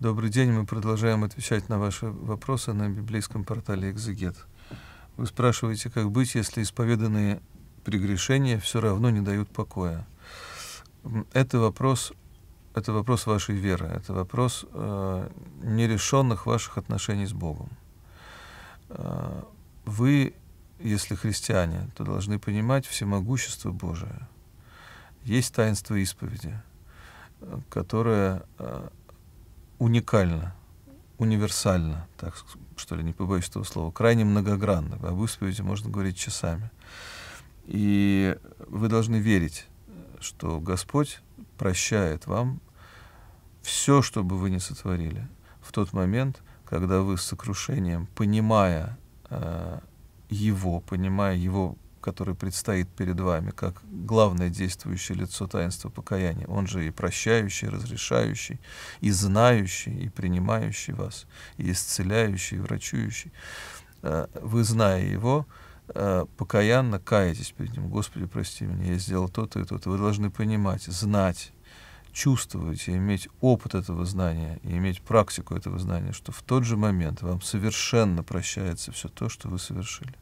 Добрый день, мы продолжаем отвечать на ваши вопросы на библейском портале «Экзегет». Вы спрашиваете, как быть, если исповеданные прегрешения все равно не дают покоя? Это вопрос, это вопрос вашей веры, это вопрос э, нерешенных ваших отношений с Богом. Э, вы, если христиане, то должны понимать всемогущество Божие. Есть таинство исповеди, э, которое э, уникально, универсально, так что ли, не побоюсь этого слова, крайне многогранно. Об исповеди можно говорить часами. И вы должны верить, что Господь прощает вам все, что бы вы ни сотворили, в тот момент, когда вы с сокрушением, понимая э, Его, понимая Его который предстоит перед вами, как главное действующее лицо таинства покаяния. Он же и прощающий, и разрешающий, и знающий, и принимающий вас, и исцеляющий, и врачующий. Э, вы, зная Его, э, покаянно каетесь перед Ним. «Господи, прости меня, я сделал то-то и то-то». Вы должны понимать, знать, чувствовать и иметь опыт этого знания, и иметь практику этого знания, что в тот же момент вам совершенно прощается все то, что вы совершили.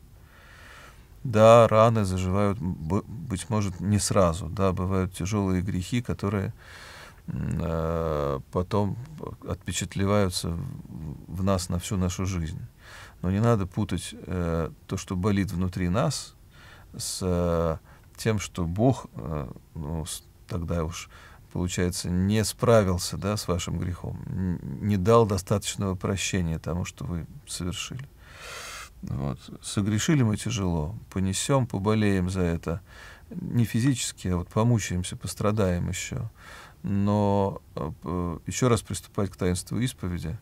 Да, раны заживают, быть может, не сразу. Да, бывают тяжелые грехи, которые э, потом отпечатлеваются в нас на всю нашу жизнь. Но не надо путать э, то, что болит внутри нас, с э, тем, что Бог, э, ну, с, тогда уж получается, не справился да, с вашим грехом, не дал достаточного прощения тому, что вы совершили. Вот. Согрешили мы тяжело, понесем, поболеем за это. Не физически, а вот помучаемся, пострадаем еще. Но э, еще раз приступать к таинству исповеди,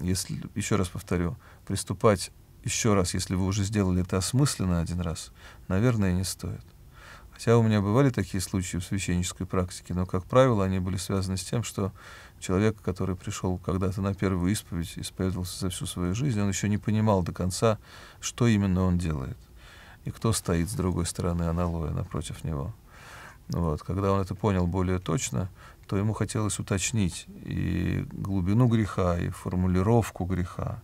если, еще раз повторю, приступать еще раз, если вы уже сделали это осмысленно один раз, наверное, не стоит. Хотя у меня бывали такие случаи в священнической практике, но, как правило, они были связаны с тем, что человек, который пришел когда-то на первую исповедь, исповедовался за всю свою жизнь, он еще не понимал до конца, что именно он делает и кто стоит с другой стороны аналоя напротив него. Вот. Когда он это понял более точно, то ему хотелось уточнить и глубину греха, и формулировку греха,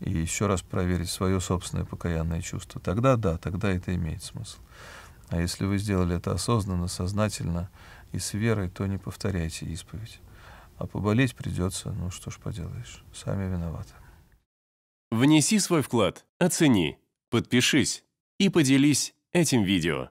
и еще раз проверить свое собственное покаянное чувство. Тогда да, тогда это имеет смысл. А если вы сделали это осознанно, сознательно и с верой, то не повторяйте исповедь. А поболеть придется, ну что ж поделаешь, сами виноваты. Внеси свой вклад, оцени, подпишись и поделись этим видео.